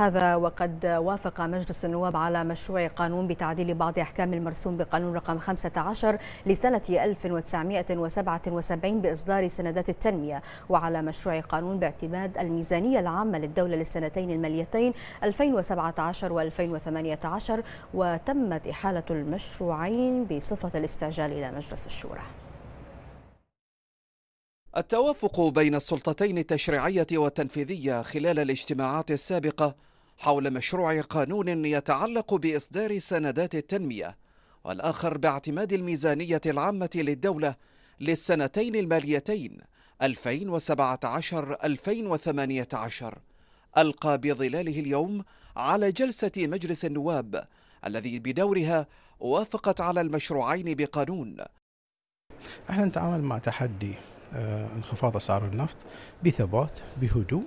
هذا وقد وافق مجلس النواب على مشروع قانون بتعديل بعض أحكام المرسوم بقانون رقم 15 لسنة 1977 بإصدار سندات التنمية وعلى مشروع قانون باعتماد الميزانية العامة للدولة للسنتين الماليتين 2017 و2018 وتمت إحالة المشروعين بصفة الاستعجال إلى مجلس الشورى التوافق بين السلطتين التشريعية والتنفيذية خلال الاجتماعات السابقة حول مشروع قانون يتعلق بإصدار سندات التنمية والآخر باعتماد الميزانية العامة للدولة للسنتين الماليتين 2017-2018 ألقى بظلاله اليوم على جلسة مجلس النواب الذي بدورها وافقت على المشروعين بقانون احنا نتعامل مع تحدي آه، انخفاض أسعار النفط بثبات بهدوء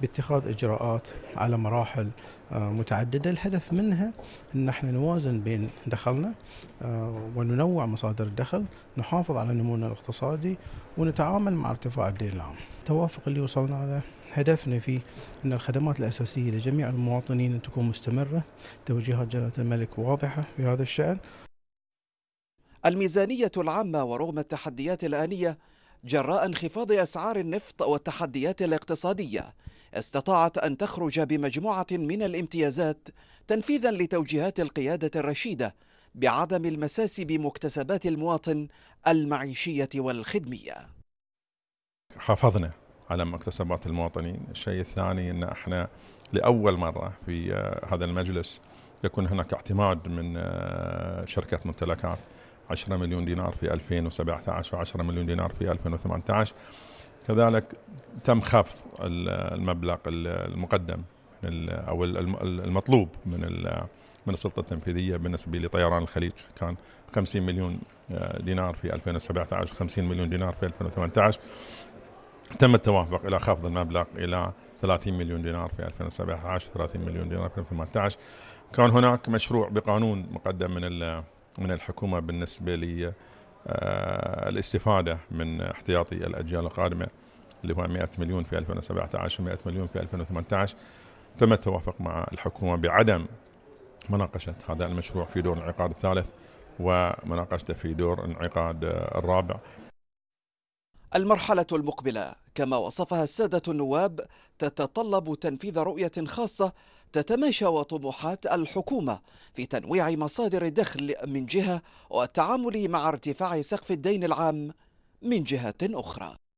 باتخاذ إجراءات على مراحل آه، متعددة الهدف منها أن احنا نوازن بين دخلنا آه، وننوع مصادر الدخل نحافظ على نمونا الاقتصادي ونتعامل مع ارتفاع الدين العام التوافق اللي وصلنا له هدفنا فيه أن الخدمات الأساسية لجميع المواطنين أن تكون مستمرة توجيهات جلالة الملك واضحة في هذا الشأن الميزانية العامة ورغم التحديات الآنية جراء انخفاض أسعار النفط والتحديات الاقتصادية استطاعت أن تخرج بمجموعة من الامتيازات تنفيذا لتوجيهات القيادة الرشيدة بعدم المساس بمكتسبات المواطن المعيشية والخدمية حافظنا على مكتسبات المواطنين الشيء الثاني أن احنا لأول مرة في آه، هذا المجلس يكون هناك اعتماد من آه، شركة ممتلكات 10 مليون دينار في 2017 و10 مليون دينار في 2018 كذلك تم خفض المبلغ المقدم من او المطلوب من من السلطه التنفيذيه بالنسبه لطيران الخليج كان 50 آه، مليون دينار في 2017 و50 مليون دينار في 2018 تم التوافق الى خفض المبلغ الى 30 مليون دينار في 2017 30 مليون دينار في 2018 كان هناك مشروع بقانون مقدم من من الحكومة بالنسبة للاستفاده الاستفادة من احتياطي الأجيال القادمة اللي هو 100 مليون في 2017 و100 مليون في 2018 تم التوافق مع الحكومة بعدم مناقشة هذا المشروع في دور الانعقاد الثالث ومناقشته في دور الانعقاد آه، الرابع المرحلة المقبلة كما وصفها السادة النواب تتطلب تنفيذ رؤية خاصة تتماشى طموحات الحكومة في تنويع مصادر الدخل من جهة والتعامل مع ارتفاع سقف الدين العام من جهة أخرى